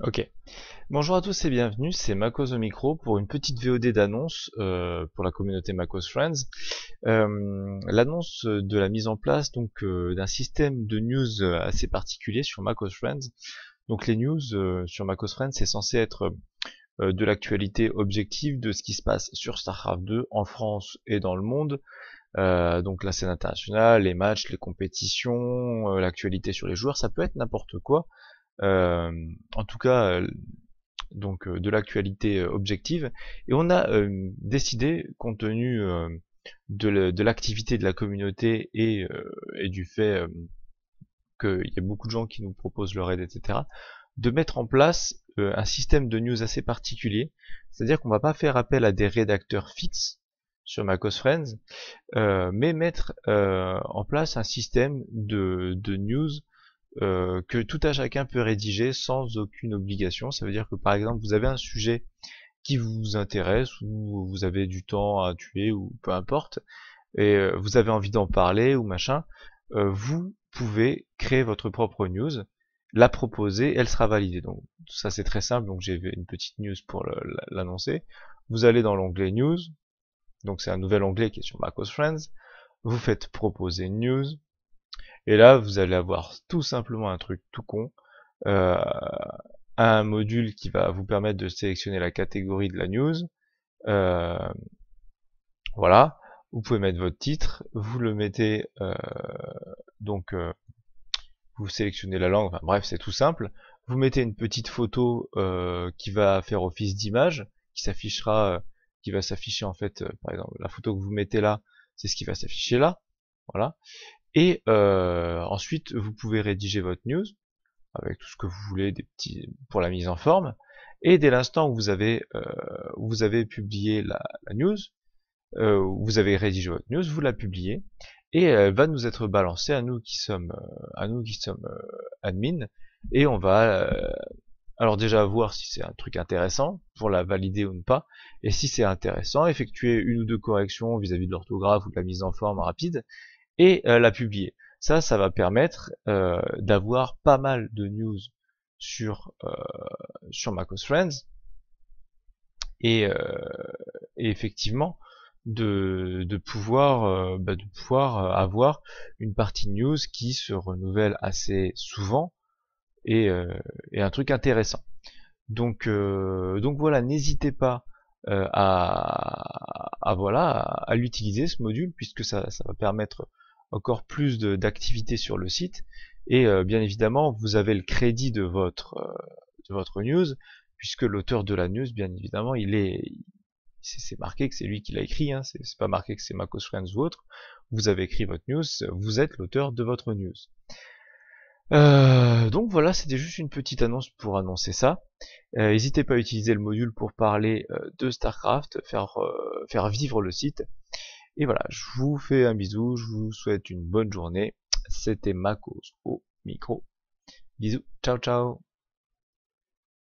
Ok. Bonjour à tous et bienvenue, c'est Macos au micro pour une petite VOD d'annonce euh, pour la communauté Macos Friends. Euh, l'annonce de la mise en place donc euh, d'un système de news assez particulier sur Macos Friends. Donc les news sur Macos Friends, c'est censé être de l'actualité objective de ce qui se passe sur StarCraft 2 en France et dans le monde. donc la scène internationale, les matchs, les compétitions, l'actualité sur les joueurs, ça peut être n'importe quoi. Euh, en tout cas euh, donc euh, de l'actualité objective. Et on a décidé, compte tenu de l'activité de la communauté et, du fait qu'il y a beaucoup de gens qui nous proposent leur aide, etc., de mettre en place un système de news assez particulier. C'est-à-dire qu'on va pas faire appel à des rédacteurs fixes sur MacOS Friends, mais mettre en place un système de news euh, que tout à chacun peut rédiger sans aucune obligation. Ça veut dire que par exemple vous avez un sujet qui vous intéresse ou vous avez du temps à tuer ou peu importe et euh, vous avez envie d'en parler ou machin, euh, vous pouvez créer votre propre news, la proposer, elle sera validée. Donc ça c'est très simple, donc j'ai une petite news pour l'annoncer. Vous allez dans l'onglet news, donc c'est un nouvel onglet qui est sur MacOS Friends, vous faites proposer news, et là, vous allez avoir tout simplement un truc tout con, euh, un module qui va vous permettre de sélectionner la catégorie de la news. Euh, voilà, vous pouvez mettre votre titre, vous le mettez euh, donc vous sélectionnez la langue, bref c'est tout simple. Vous mettez une petite photo qui va faire office d'image, qui s'affichera, qui va s'afficher en fait, par exemple la photo que vous mettez là, c'est ce qui va s'afficher là. Voilà. Et euh, ensuite, vous pouvez rédiger votre news avec tout ce que vous voulez, petits pour la mise en forme. Et dès l'instant où vous avez euh, publié la, news, euh, vous avez rédigé votre news, vous la publiez et elle va nous être balancée à nous qui sommes à nous qui sommes admin et on va alors déjà voir si c'est un truc intéressant pour la valider ou ne pas, et si c'est intéressant, effectuer une ou deux corrections vis à -vis de l'orthographe ou de la mise en forme rapide, et euh, la publier. Ça, ça va permettre euh, d'avoir pas mal de news sur, euh, sur Macos Friends. Et, effectivement, de, de, pouvoir bah, de pouvoir avoir une partie news qui se renouvelle assez souvent et, et un truc intéressant. Donc donc voilà, n'hésitez pas à, à, voilà à l'utiliser ce module puisque ça, ça va permettre encore plus d'activités sur le site. Et euh, bien évidemment, vous avez le crédit de votre, euh, de votre news, puisque l'auteur de la news, bien évidemment, il est, c'est marqué que c'est lui qui l'a écrit, hein. c'est pas marqué que c'est ma Friends ou autre. Vous avez écrit votre news, vous êtes l'auteur de votre news. Euh, donc voilà, c'était juste une petite annonce pour annoncer ça. N'hésitez pas à utiliser le module pour parler de StarCraft, faire, faire vivre le site. Et voilà, je vous fais un bisou, je vous souhaite une bonne journée. C'était ma cause au micro. Bisous, ciao ciao